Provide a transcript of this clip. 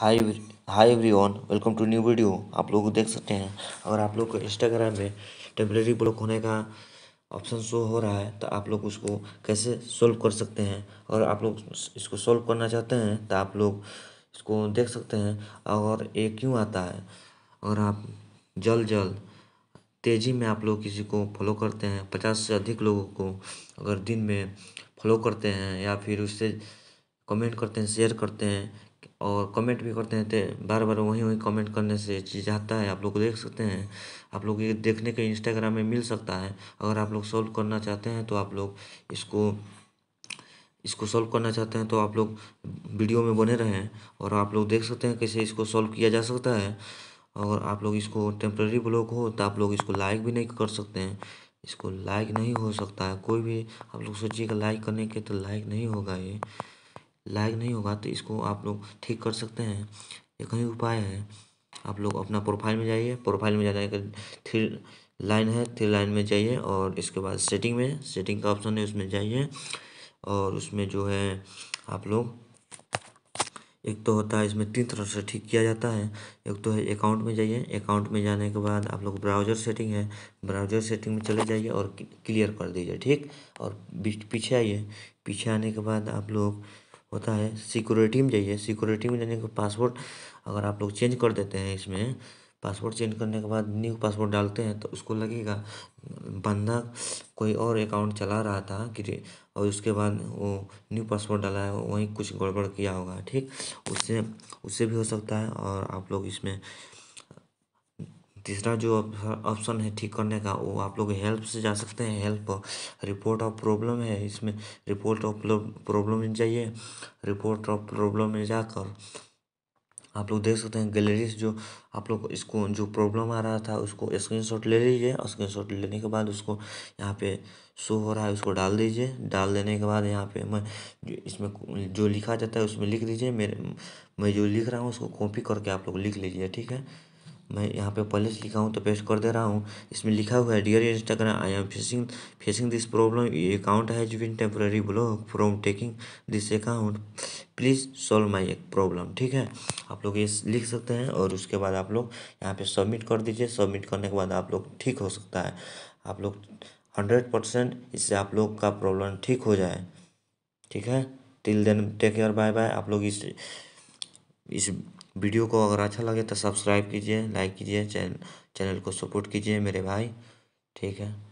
hi everyone welcome to new video आप लोग देख सकते हैं अगर आप लोग को इंस्टाग्राम में टेम्प्रेरी ब्लॉक होने का ऑप्शन शो हो रहा है तो आप लोग उसको कैसे सोल्व कर सकते हैं और आप लोग इसको सोल्व करना चाहते हैं तो आप लोग इसको देख सकते हैं और ये क्यों आता है और आप जल्द जल्द तेज़ी में आप लोग किसी को फॉलो करते हैं पचास से अधिक लोगों को अगर दिन में फॉलो करते हैं या फिर उससे कमेंट करते हैं शेयर करते हैं और कमेंट भी करते रहते हैं तो बार बार वहीं वहीं कमेंट करने से चीज़ आता है आप लोग देख सकते हैं आप लोग ये देखने के इंस्टाग्राम में मिल सकता है अगर आप लोग सॉल्व करना चाहते हैं तो आप लोग इसको इसको सॉल्व करना चाहते हैं तो आप लोग वीडियो में बने रहें और आप लोग देख सकते हैं कैसे इसको सॉल्व किया जा सकता है और आप लोग इसको टेम्प्रेरी ब्लॉक हो तो आप लोग इसको लाइक भी नहीं कर सकते हैं इसको लाइक नहीं हो सकता है कोई भी आप लोग सोचिएगा लाइक करने के तो लाइक नहीं होगा ये लायक नहीं होगा तो इसको आप लोग ठीक कर सकते हैं ये कहीं उपाय है आप लोग अपना प्रोफाइल में जाइए प्रोफाइल में जाने के थ्री लाइन है थ्री लाइन में जाइए और इसके बाद सेटिंग में सेटिंग का ऑप्शन है उसमें जाइए और उसमें जो है आप लोग एक तो होता है इसमें तीन तरह से ठीक किया जाता है एक तो है अकाउंट में जाइए अकाउंट में जाने के बाद आप लोग ब्राउजर सेटिंग है ब्राउजर सेटिंग में चले जाइए और क्लियर कर दीजिए ठीक और पीछे आइए पीछे आने के बाद आप लोग होता है सिक्योरिटी में जाइए सिक्योरिटी में जाने के पासवर्ड अगर आप लोग चेंज कर देते हैं इसमें पासवर्ड चेंज करने के बाद न्यू पासवर्ड डालते हैं तो उसको लगेगा बंदा कोई और अकाउंट चला रहा था कि और उसके बाद वो न्यू पासवर्ड डाला है वहीं कुछ गड़बड़ किया होगा ठीक उससे उससे भी हो सकता है और आप लोग इसमें तीसरा जो ऑप्शन है ठीक करने का वो आप लोग हेल्प से जा सकते हैं हेल्प रिपोर्ट ऑफ प्रॉब्लम है इसमें रिपोर्ट ऑफ प्रॉब्लम में जाइए रिपोर्ट ऑफ प्रॉब्लम में जाकर आप लोग देख सकते हैं गैलरी से जो आप लोग इसको जो प्रॉब्लम आ रहा था उसको स्क्रीनशॉट ले लीजिए स्क्रीनशॉट लेने के बाद उसको यहाँ पे शो हो रहा है उसको डाल दीजिए डाल देने के बाद यहाँ पे मैं इसमें जो लिखा जाता है उसमें लिख दीजिए मेरे मैं जो लिख रहा हूँ उसको कॉपी करके आप लोग लिख लीजिए ठीक है मैं यहाँ पे पहले से लिखा हूँ तो पेस्ट कर दे रहा हूँ इसमें लिखा हुआ है dear Instagram I am facing facing this problem ये account has been temporary block from taking this account please solve my problem ठीक है आप लोग ये लिख सकते हैं और उसके बाद आप लोग यहाँ पे सबमिट कर दीजिए सबमिट करने के बाद आप लोग ठीक हो सकता है आप लोग हंड्रेड परसेंट इससे आप लोग का प्रॉब्लम ठीक हो जाए ठीक है till then take care bye bye आप लोग इस इस वीडियो को अगर अच्छा लगे तो सब्सक्राइब कीजिए लाइक कीजिए चैन चैनल को सपोर्ट कीजिए मेरे भाई ठीक है